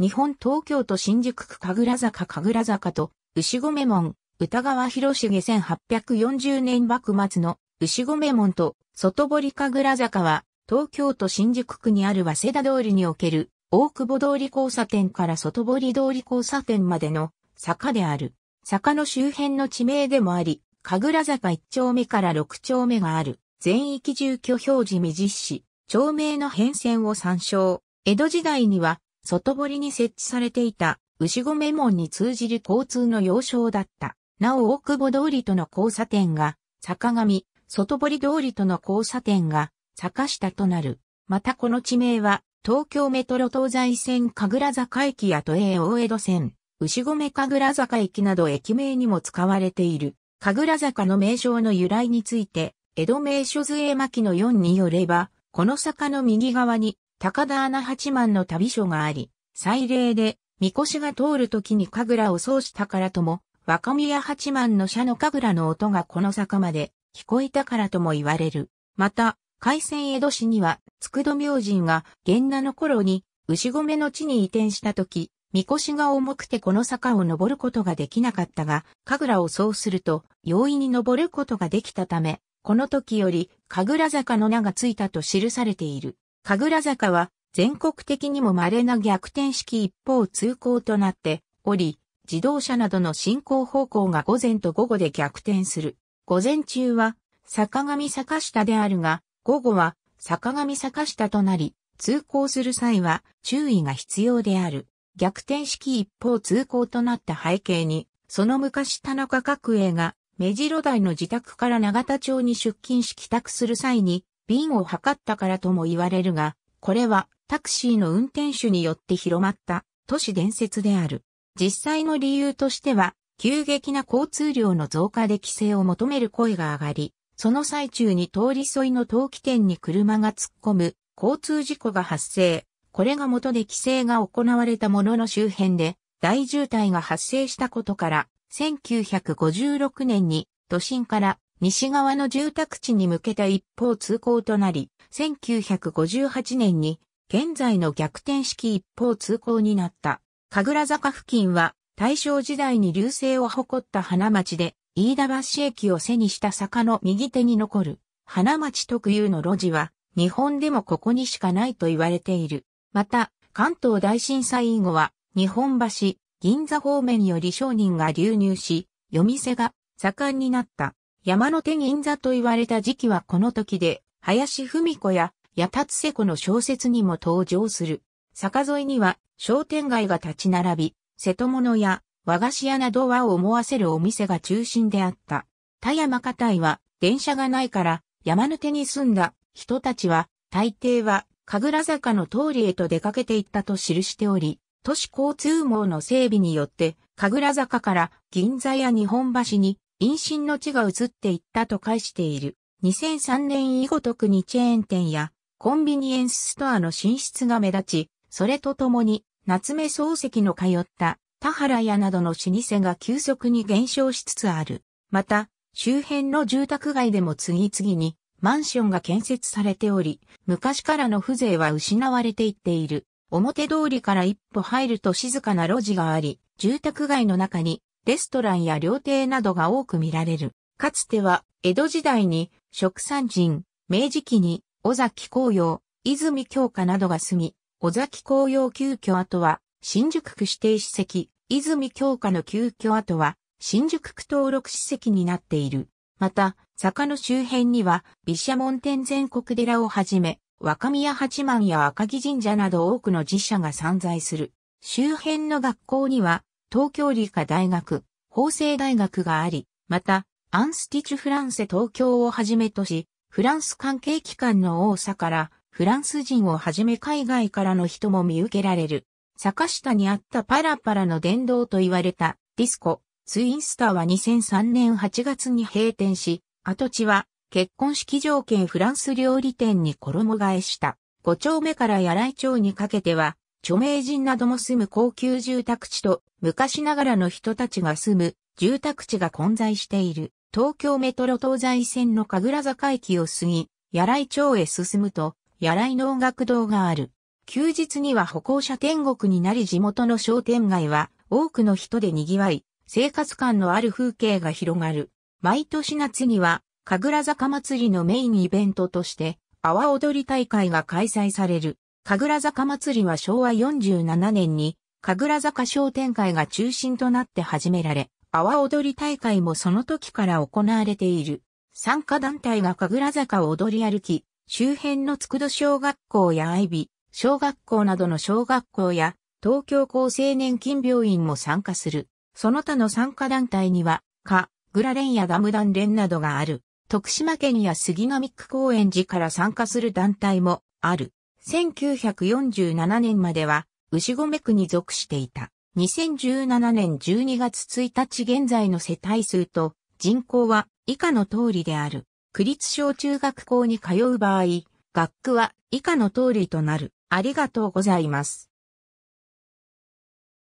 日本東京都新宿区神楽坂神楽坂と、牛込門、歌川広重1840年幕末の牛込門と外堀神楽坂は、東京都新宿区にある早稲田通りにおける、大久保通り交差点から外堀通り交差点までの坂である。坂の周辺の地名でもあり、神楽坂1丁目から6丁目がある、全域住居表示未実施、町名の変遷を参照。江戸時代には、外堀に設置されていた牛込門に通じる交通の要衝だった。なお大久保通りとの交差点が坂上、外堀通りとの交差点が坂下となる。またこの地名は東京メトロ東西線神楽坂駅や都営大江戸線、牛込神楽坂駅など駅名にも使われている。神楽坂の名称の由来について、江戸名所図絵巻の4によれば、この坂の右側に高田穴八幡の旅所があり、祭礼で、神輿が通る時に神楽を奏したからとも、若宮八幡の社の神楽の音がこの坂まで聞こえたからとも言われる。また、海鮮江戸市には、つくど明神が、源那の頃に、牛込の地に移転した時、神輿が重くてこの坂を登ることができなかったが、神楽をそうすると、容易に登ることができたため、この時より、神楽坂の名がついたと記されている。神楽坂は全国的にも稀な逆転式一方通行となっており、自動車などの進行方向が午前と午後で逆転する。午前中は坂上坂下であるが、午後は坂上坂下となり、通行する際は注意が必要である。逆転式一方通行となった背景に、その昔田中角栄が目白台の自宅から長田町に出勤し帰宅する際に瓶を測ったからとも言われるが、これはタクシーの運転手によって広まった都市伝説である。実際の理由としては、急激な交通量の増加で規制を求める声が上がり、その最中に通り沿いの陶器店に車が突っ込む交通事故が発生。これが元で規制が行われたものの周辺で大渋滞が発生したことから、1956年に都心から西側の住宅地に向けた一方通行となり、1958年に現在の逆転式一方通行になった。神楽坂付近は大正時代に流星を誇った花町で、飯田橋駅を背にした坂の右手に残る、花町特有の路地は、日本でもここにしかないと言われている。また、関東大震災以後は、日本橋、銀座方面より商人が流入し、夜店が盛んになった。山の手銀座と言われた時期はこの時で、林文子や八達瀬子の小説にも登場する。坂沿いには商店街が立ち並び、瀬戸物や和菓子屋などは思わせるお店が中心であった。田山家帯は電車がないから山の手に住んだ人たちは大抵は神楽坂の通りへと出かけていったと記しており、都市交通網の整備によって神楽坂から銀座や日本橋に陰心の地が移っていったと返している。2003年以後特にチェーン店やコンビニエンスストアの進出が目立ち、それとともに夏目漱石の通った田原屋などの老舗が急速に減少しつつある。また、周辺の住宅街でも次々にマンションが建設されており、昔からの風情は失われていっている。表通りから一歩入ると静かな路地があり、住宅街の中にレストランや料亭などが多く見られる。かつては、江戸時代に、食産人、明治期に、尾崎紅葉、泉京花などが住み、尾崎紅葉旧居跡は、新宿区指定史跡、泉京花の旧居跡は、新宿区登録史跡になっている。また、坂の周辺には、毘沙門天全国寺をはじめ、若宮八幡や赤城神社など多くの寺社が散在する。周辺の学校には、東京理科大学、法政大学があり、また、アンスティチュフランセ東京をはじめとし、フランス関係機関の多さから、フランス人をはじめ海外からの人も見受けられる。坂下にあったパラパラの殿堂と言われたディスコ、ツインスターは2003年8月に閉店し、跡地は結婚式条件フランス料理店に衣替えした。5丁目から野来町にかけては著名人なども住む高級住宅地と昔ながらの人たちが住む住宅地が混在している東京メトロ東西線の神楽坂駅を過ぎ、野来町へ進むと野来の音楽堂がある。休日には歩行者天国になり地元の商店街は多くの人で賑わい、生活感のある風景が広がる。毎年夏には、神楽坂祭りのメインイベントとして、阿波踊り大会が開催される。神楽坂祭りは昭和47年に、神楽坂商店会が中心となって始められ、阿波踊り大会もその時から行われている。参加団体が神楽坂を踊り歩き、周辺のつくど小学校や愛美、小学校などの小学校や、東京厚生年金病院も参加する。その他の参加団体には、か、グラ連やダム団連などがある。徳島県や杉並区公園寺から参加する団体もある。1947年までは牛込区に属していた。2017年12月1日現在の世帯数と人口は以下の通りである。区立小中学校に通う場合、学区は以下の通りとなる。ありがとうございます。